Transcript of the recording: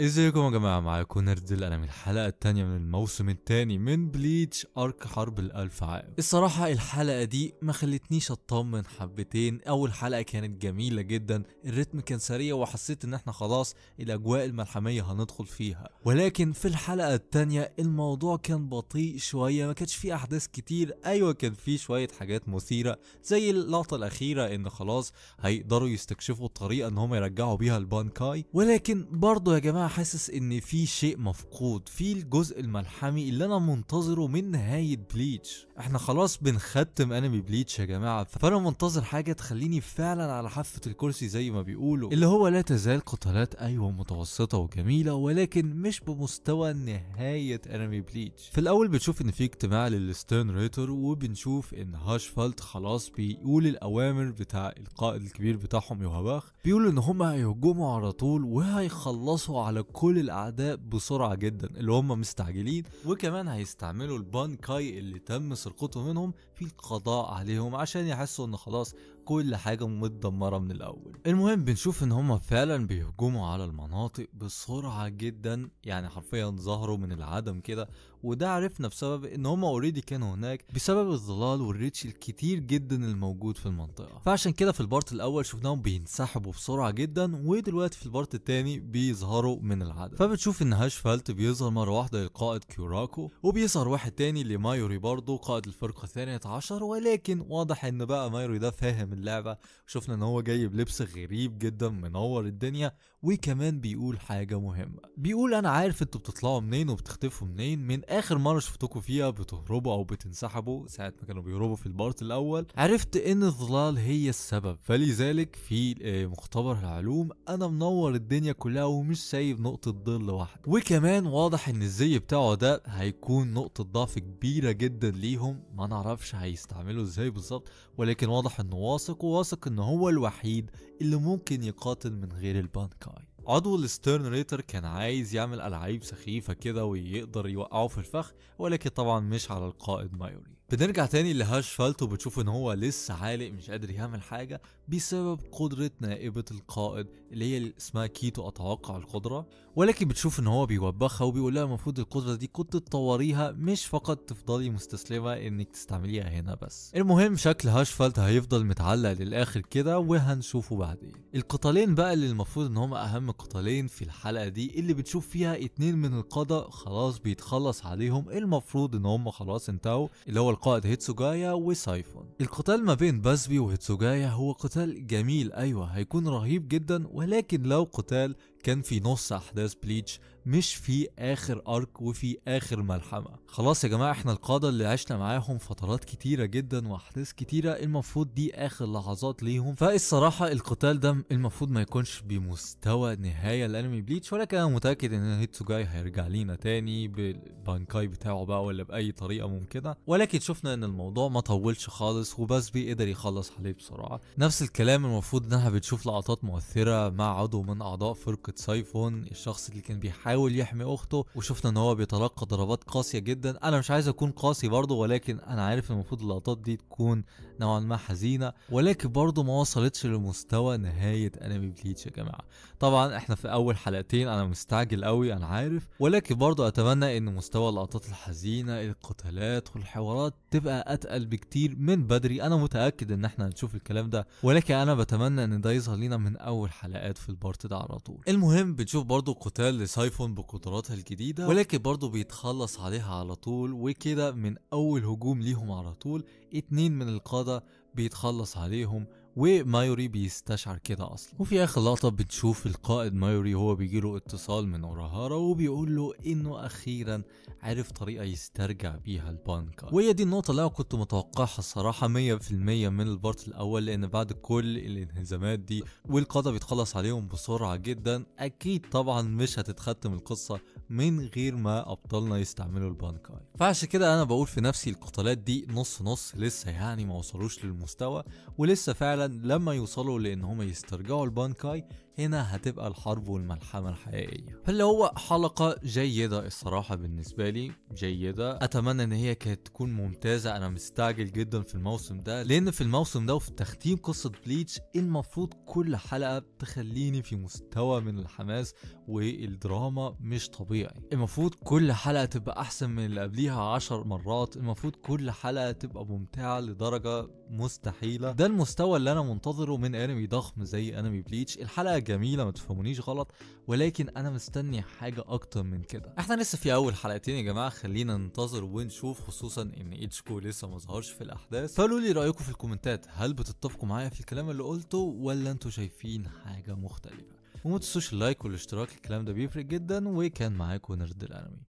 ازيكم يا جماعة معاكم نردل انا من الحلقة الثانيه من الموسم الثاني من بليتش ارك حرب الالف عام الصراحة الحلقة دي ما خلتنيش اطمن حبتين اول حلقة كانت جميلة جدا الريتم كان سريع وحسيت ان احنا خلاص الاجواء الملحمية هندخل فيها ولكن في الحلقة الثانيه الموضوع كان بطيء شوية ما كانش فيه احداث كتير ايوه كان فيه شوية حاجات مثيرة زي اللقطة الاخيرة ان خلاص هيقدروا يستكشفوا الطريقة ان هم يرجعوا بيها البانكاي ولكن برضه يا جماعة حاسس ان في شيء مفقود في الجزء الملحمي اللي انا منتظره من نهايه بليتش احنا خلاص بنختم انمي بليتش يا جماعه فانا منتظر حاجه تخليني فعلا على حافه الكرسي زي ما بيقولوا اللي هو لا تزال قتالات ايوه متوسطه وجميله ولكن مش بمستوى نهايه انمي بليتش في الاول بتشوف ان في اجتماع للستيرن ريتر وبنشوف ان هاشفالت خلاص بيقول الاوامر بتاع القائد الكبير بتاعهم يوهباخ بيقول ان هم هيهجموا على طول وهيخلصوا على كل الاعداء بسرعه جدا اللي هم مستعجلين وكمان هيستعملوا البانكاي اللي تم سرقته منهم في القضاء عليهم عشان يحسوا ان خلاص كل حاجة متدمرة من الأول المهم بنشوف إن هما فعلا بيهجموا على المناطق بسرعة جدا يعني حرفيا ظهروا من العدم كده وده عرفنا بسبب إن هما اوريدي كانوا هناك بسبب الظلال والريتش الكتير جدا الموجود في المنطقة فعشان كده في البارت الأول شفناهم بينسحبوا بسرعة جدا ودلوقتي في البارت الثاني بيظهروا من العدم فبتشوف إن هاشفالت بيظهر مرة واحدة للقائد كيوراكو وبيظهر واحد تاني لمايوري برضه قائد الفرقة الثانية عشر ولكن واضح إن بقى مايوري ده فاهم اللعبه وشفنا ان هو جاي بلبس غريب جدا منور الدنيا وكمان بيقول حاجه مهمه بيقول انا عارف انتوا بتطلعوا منين وبتختفوا منين من اخر مره شفتكم فيها بتهربوا او بتنسحبوا ساعه ما كانوا بيهربوا في البارت الاول عرفت ان الظلال هي السبب فلذلك في آه، مختبر العلوم انا منور الدنيا كلها ومش سايب نقطه ظل واحده وكمان واضح ان الزي بتاعه ده هيكون نقطه ضعف كبيره جدا ليهم ما نعرفش هيستعملوا ازاي بالظبط ولكن واضح انه واصل واثق وواثق ان هو الوحيد اللي ممكن يقاتل من غير البانكاي عضو الستيرن ريتر كان عايز يعمل ألعاب سخيفة كده ويقدر يوقعه في الفخ ولكن طبعا مش على القائد مايوري بنرجع تاني لهاشفالت وبتشوف ان هو لسه عالق مش قادر يعمل حاجه بسبب قدره نائبه القائد اللي هي اسمها كيتو اتوقع القدره ولكن بتشوف ان هو بيوبخها وبيقول لها المفروض القدره دي كنت تطوريها مش فقط تفضلي مستسلمه انك تستعمليها هنا بس المهم شكل هاشفالت هيفضل متعلق للاخر كده وهنشوفه بعدين القتالين بقى اللي المفروض ان هم اهم قتالين في الحلقه دي اللي بتشوف فيها اتنين من القضاء خلاص بيتخلص عليهم المفروض ان هم خلاص انتهوا اللي هو القائد هيتسوجايا وسايفون القتال ما بين بازبي وهيتسوجايا هو قتال جميل ايوه هيكون رهيب جدا ولكن لو قتال كان في نص احداث بليتش مش في اخر ارك وفي اخر ملحمه خلاص يا جماعه احنا القاده اللي عشنا معاهم فترات كتيره جدا واحداث كتيره المفروض دي اخر لحظات ليهم فالصراحه القتال ده المفروض ما يكونش بمستوى نهايه لانمي بليتش ولكن انا متاكد ان هيتسوجاي هيرجع لينا تاني بالبانكاي بتاعه بقى ولا باي طريقه ممكنه ولكن شفنا ان الموضوع ما طولش خالص وبس بيقدر يخلص عليه بسرعه نفس الكلام المفروض انها بتشوف لقطات مؤثره مع عضو من اعضاء فرقه سايفون الشخص اللي كان بيحاول يحمي اخته وشفنا ان هو بيتلقى ضربات قاسيه جدا انا مش عايز اكون قاسي برضه ولكن انا عارف ان المفروض اللقطات دي تكون نوعا ما حزينه ولكن برضه ما وصلتش لمستوى نهايه انمي بليتش يا جماعه طبعا احنا في اول حلقتين انا مستعجل قوي انا عارف ولكن برضه اتمنى ان مستوى اللقطات الحزينه القتالات والحوارات تبقى اتقل بكتير من بدري انا متاكد ان احنا هنشوف الكلام ده ولكن انا بتمنى ان ده يظهر لينا من اول حلقات في البارت ده على طول المهم بنشوف برضو قتال لسايفون بقدراتها الجديدة ولكن برضو بيتخلص عليها على طول وكده من أول هجوم ليهم على طول اتنين من القادة بيتخلص عليهم ومايوري بيستشعر كده اصلا وفي اخر لقطه بنشوف القائد مايوري هو بيجيله اتصال من اوراهارا وبيقول له انه اخيرا عرف طريقه يسترجع بيها البانكا وهي دي النقطه اللي انا كنت متوقعها الصراحه 100% من البارت الاول لان بعد كل الانهزامات دي والقضاء بيتخلص عليهم بسرعه جدا اكيد طبعا مش هتتختم القصه من غير ما ابطالنا يستعملوا البانكاي فعشان كده انا بقول في نفسي القتالات دي نص نص لسه يعني ما وصلوش للمستوى ولسه فعلا لما يوصلوا لان هم يسترجعوا البانكاي هنا هتبقى الحرب والملحمة الحقيقية فاللي هو حلقة جيدة الصراحة بالنسبة لي جيدة أتمنى إن هي كانت تكون ممتازة أنا مستعجل جدا في الموسم ده لأن في الموسم ده وفي تختيم قصة بليتش المفروض كل حلقة بتخليني في مستوى من الحماس والدراما مش طبيعي المفروض كل حلقة تبقى أحسن من اللي قبليها عشر مرات المفروض كل حلقة تبقى ممتعة لدرجة مستحيلة ده المستوى اللي أنا منتظره من أنمي ضخم زي أنمي بليتش الحلقة جميله ما تفهمونيش غلط ولكن انا مستني حاجه اكتر من كده احنا لسه في اول حلقتين يا جماعه خلينا ننتظر ونشوف خصوصا ان ايتشكو لسه ما ظهرش في الاحداث فقولوا لي رايكم في الكومنتات هل بتتفقوا معايا في الكلام اللي قلته ولا انتوا شايفين حاجه مختلفه وما تنسوش اللايك والاشتراك الكلام ده بيفرق جدا وكان معاكم نرد الانمي